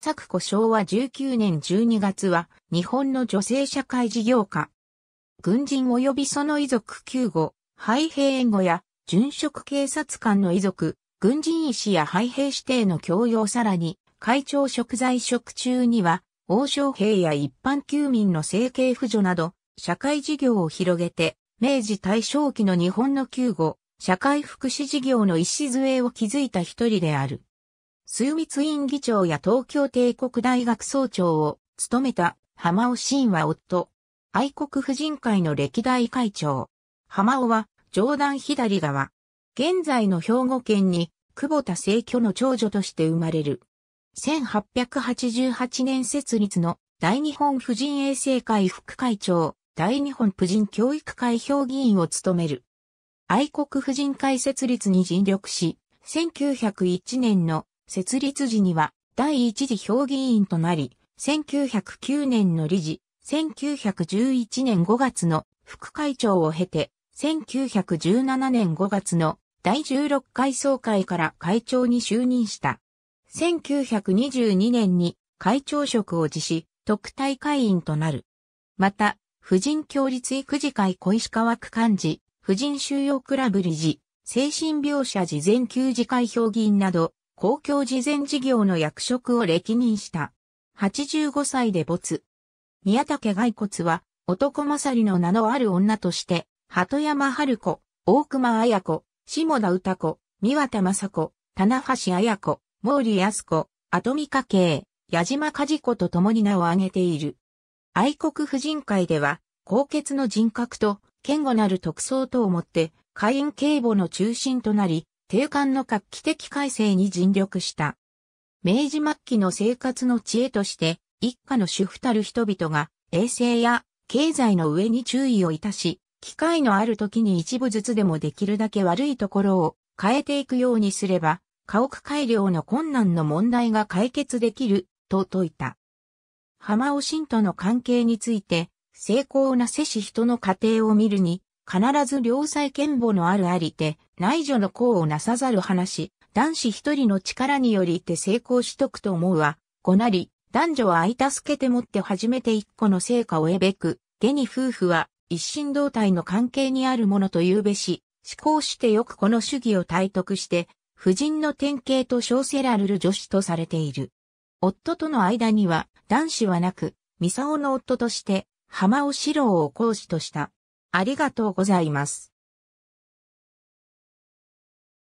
作子昭和19年12月は日本の女性社会事業家。軍人及びその遺族救護、廃兵援護や殉職警察官の遺族、軍人医師や廃兵指定の強要さらに、会長食材職中には、王将兵や一般休民の生計扶助など、社会事業を広げて、明治大正期の日本の救護、社会福祉事業の礎を築いた一人である。数密院議長や東京帝国大学総長を務めた浜尾真は夫。愛国婦人会の歴代会長。浜尾は上段左側。現在の兵庫県に久保田聖居の長女として生まれる。1888年設立の大日本婦人衛生会副会長、大日本婦人教育会評議員を務める。愛国婦人会設立に尽力し、1901年の設立時には第一次評議員となり、1909年の理事、1911年5月の副会長を経て、1917年5月の第16回総会から会長に就任した。1922年に会長職を辞し、特待会員となる。また、婦人協立育児会小石川区幹事、婦人収容クラブ理事、精神病者事前給児会評議員など、公共慈善事業の役職を歴任した。85歳で没。宮武骸骨は、男勝りの名のある女として、鳩山春子、大熊綾子、下田歌子、三田雅子、棚橋綾子、毛利康子、後見家系、矢島かじ子と共に名を挙げている。愛国婦人会では、高潔の人格と、堅固なる特捜とをもって、会員警護の中心となり、定官の画期的改正に尽力した。明治末期の生活の知恵として、一家の主婦たる人々が、衛生や経済の上に注意をいたし、機会のある時に一部ずつでもできるだけ悪いところを変えていくようにすれば、家屋改良の困難の問題が解決できる、と説いた。浜尾神との関係について、成功な世子人の家庭を見るに、必ず良妻賢母のあるありて、内助の功をなさざる話、男子一人の力によりて成功しとくと思うは、ごなり、男女は相助けてもって初めて一個の成果を得べく、下に夫婦は一心同体の関係にあるものというべし、思考してよくこの主義を体得して、夫人の典型と称せられる女子とされている。夫との間には男子はなく、ミサオの夫として、浜尾四郎を講師とした。ありがとうございます。